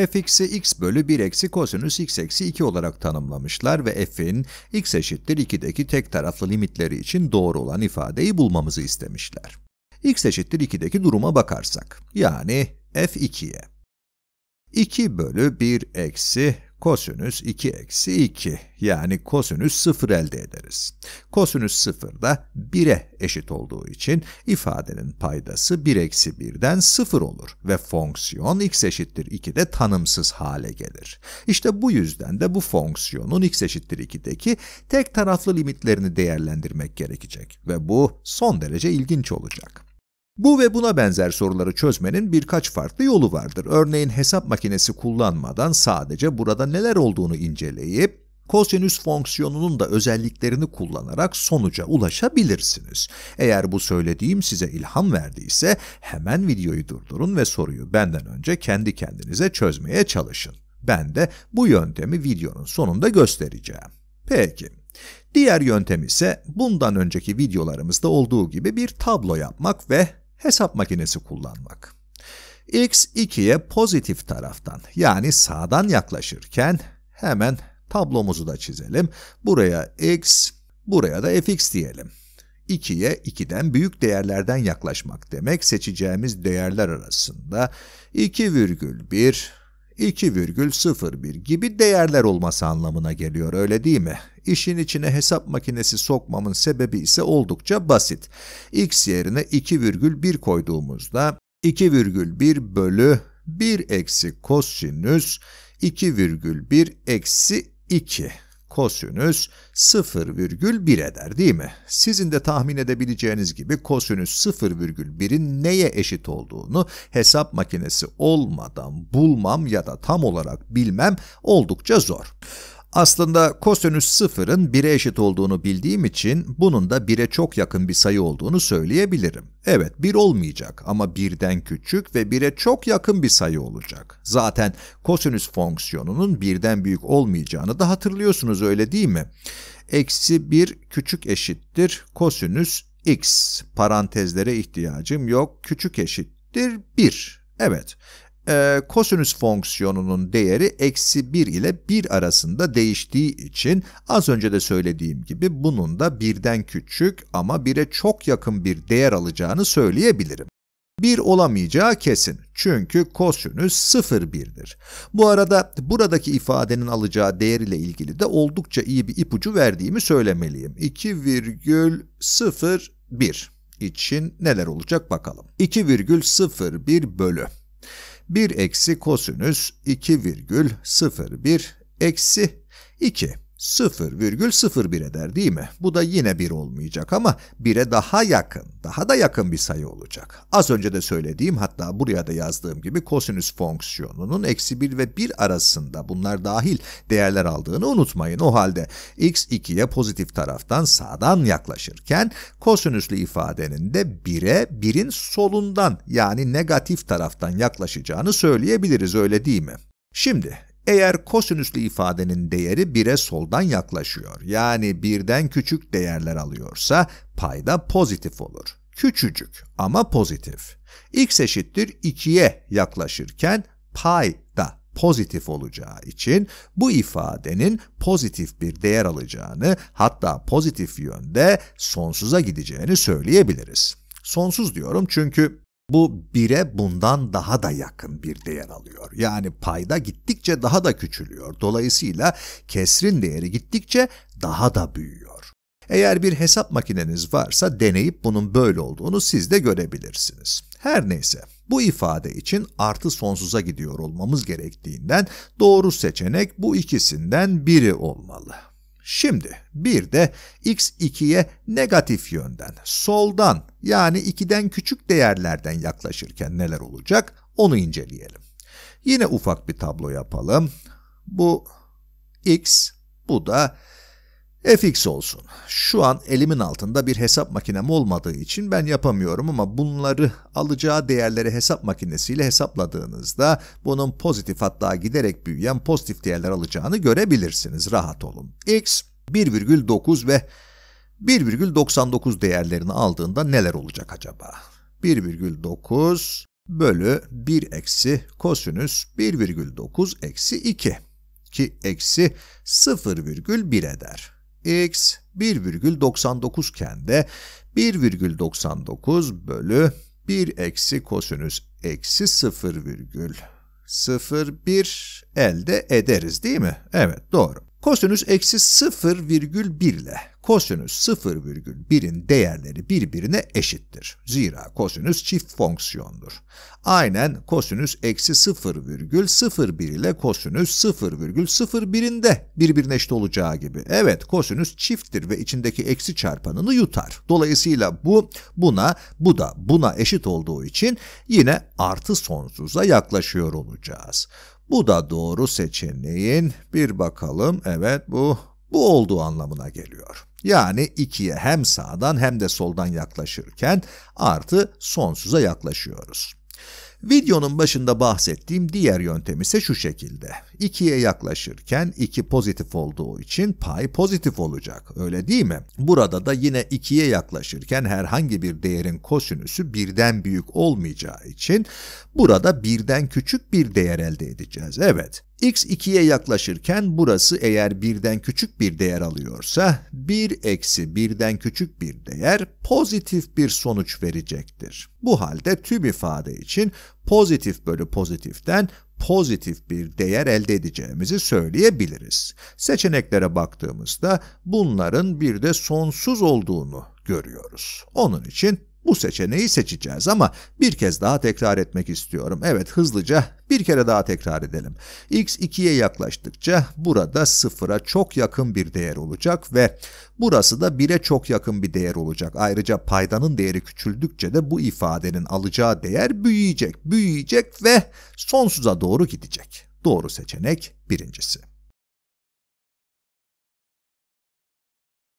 fx'i x bölü 1 eksi kosinüs x eksi 2 olarak tanımlamışlar ve f'in x eşittir 2'deki tek taraflı limitleri için doğru olan ifadeyi bulmamızı istemişler. x eşittir 2'deki duruma bakarsak, yani f2'ye. 2 bölü 1 eksi kosinüs 2 eksi 2 yani kosinüs 0 elde ederiz. Kosinüs 0 da 1'e eşit olduğu için ifadenin paydası 1 eksi 1'den 0 olur ve fonksiyon x eşittir 2'de tanımsız hale gelir. İşte bu yüzden de bu fonksiyonun x eşittir 2'deki tek taraflı limitlerini değerlendirmek gerekecek ve bu son derece ilginç olacak. Bu ve buna benzer soruları çözmenin birkaç farklı yolu vardır. Örneğin hesap makinesi kullanmadan sadece burada neler olduğunu inceleyip, kosinüs fonksiyonunun da özelliklerini kullanarak sonuca ulaşabilirsiniz. Eğer bu söylediğim size ilham verdiyse hemen videoyu durdurun ve soruyu benden önce kendi kendinize çözmeye çalışın. Ben de bu yöntemi videonun sonunda göstereceğim. Peki. Diğer yöntem ise bundan önceki videolarımızda olduğu gibi bir tablo yapmak ve hesap makinesi kullanmak. X 2'ye pozitif taraftan yani sağdan yaklaşırken hemen tablomuzu da çizelim. Buraya x, buraya da fx diyelim. 2'ye 2'den büyük değerlerden yaklaşmak demek seçeceğimiz değerler arasında 2,1 2,01 gibi değerler olması anlamına geliyor öyle değil mi? İşin içine hesap makinesi sokmamın sebebi ise oldukça basit. X yerine 2,1 koyduğumuzda 2,1 bölü 1 eksi kosinüs 2,1 eksi 2 kosinüs 0,1 eder değil mi? Sizin de tahmin edebileceğiniz gibi kosinüs 0,1'in neye eşit olduğunu hesap makinesi olmadan bulmam ya da tam olarak bilmem oldukça zor. Aslında kosinüs sıfırın 1'e eşit olduğunu bildiğim için bunun da 1'e çok yakın bir sayı olduğunu söyleyebilirim. Evet 1 olmayacak ama 1'den küçük ve 1'e çok yakın bir sayı olacak. Zaten kosinüs fonksiyonunun 1'den büyük olmayacağını da hatırlıyorsunuz öyle değil mi? Eksi 1 küçük eşittir kosinüs x parantezlere ihtiyacım yok küçük eşittir 1. Evet, e, kosinüs fonksiyonunun değeri eksi 1 ile 1 arasında değiştiği için az önce de söylediğim gibi bunun da birden küçük ama 1'e çok yakın bir değer alacağını söyleyebilirim. 1 olamayacağı kesin çünkü kosinüs 0,1'dir. Bu arada buradaki ifadenin alacağı değer ile ilgili de oldukça iyi bir ipucu verdiğimi söylemeliyim. 2,01 için neler olacak bakalım. 2,01 bölü 1 eksi kosinüs 2,01 eksi 2. 0,01 eder değil mi? Bu da yine 1 olmayacak ama 1'e daha yakın, daha da yakın bir sayı olacak. Az önce de söylediğim hatta buraya da yazdığım gibi kosinüs fonksiyonunun eksi 1 ve 1 arasında bunlar dahil değerler aldığını unutmayın. O halde x 2'ye pozitif taraftan sağdan yaklaşırken kosinüslü ifadenin de 1'e 1'in solundan yani negatif taraftan yaklaşacağını söyleyebiliriz öyle değil mi? Şimdi eğer kosinüslü ifadenin değeri 1'e soldan yaklaşıyor, yani birden küçük değerler alıyorsa payda pozitif olur. Küçücük ama pozitif. x eşittir 2'ye yaklaşırken pay da pozitif olacağı için bu ifadenin pozitif bir değer alacağını hatta pozitif yönde sonsuza gideceğini söyleyebiliriz. Sonsuz diyorum çünkü bu bire bundan daha da yakın bir değer alıyor. Yani payda gittikçe daha da küçülüyor. Dolayısıyla kesrin değeri gittikçe daha da büyüyor. Eğer bir hesap makineniz varsa deneyip bunun böyle olduğunu siz de görebilirsiniz. Her neyse, bu ifade için artı sonsuza gidiyor olmamız gerektiğinden doğru seçenek bu ikisinden biri olmalı. Şimdi bir de x2'ye negatif yönden, soldan yani 2'den küçük değerlerden yaklaşırken neler olacak onu inceleyelim. Yine ufak bir tablo yapalım. Bu x, bu da fx olsun. Şu an elimin altında bir hesap makinem olmadığı için ben yapamıyorum ama bunları alacağı değerleri hesap makinesiyle hesapladığınızda bunun pozitif hatta giderek büyüyen pozitif değerler alacağını görebilirsiniz. Rahat olun. x 1,9 ve 1,99 değerlerini aldığında neler olacak acaba? 1,9 bölü 1 eksi kosinüs 1,9 eksi 2 ki eksi 0,1 eder x 1,99 iken de 1,99 bölü 1 eksi kosinüs eksi 0,01 elde ederiz değil mi? Evet doğru. Kosinüs eksi 0,1 ile kosinüs 0,1'in değerleri birbirine eşittir. Zira kosinüs çift fonksiyondur. Aynen kosinüs eksi 0,01 ile kosinüs 0,01'in de birbirine eşit olacağı gibi. Evet kosinüs çifttir ve içindeki eksi çarpanını yutar. Dolayısıyla bu buna, bu da buna eşit olduğu için yine artı sonsuza yaklaşıyor olacağız. Bu da doğru seçeneğin bir bakalım evet bu bu olduğu anlamına geliyor. Yani 2'ye hem sağdan hem de soldan yaklaşırken artı sonsuza yaklaşıyoruz. Videonun başında bahsettiğim diğer yöntem ise şu şekilde. 2'ye yaklaşırken 2 pozitif olduğu için pay pozitif olacak. Öyle değil mi? Burada da yine 2'ye yaklaşırken herhangi bir değerin kosinüsü birden büyük olmayacağı için burada birden küçük bir değer elde edeceğiz. Evet x 2'ye yaklaşırken burası eğer 1'den küçük bir değer alıyorsa 1 eksi 1'den küçük bir değer pozitif bir sonuç verecektir. Bu halde tüm ifade için pozitif bölü pozitiften pozitif bir değer elde edeceğimizi söyleyebiliriz. Seçeneklere baktığımızda bunların bir de sonsuz olduğunu görüyoruz. Onun için bu seçeneği seçeceğiz ama bir kez daha tekrar etmek istiyorum. Evet hızlıca bir kere daha tekrar edelim. x 2'ye yaklaştıkça burada 0'a çok yakın bir değer olacak ve burası da 1'e çok yakın bir değer olacak. Ayrıca paydanın değeri küçüldükçe de bu ifadenin alacağı değer büyüyecek, büyüyecek ve sonsuza doğru gidecek. Doğru seçenek birincisi.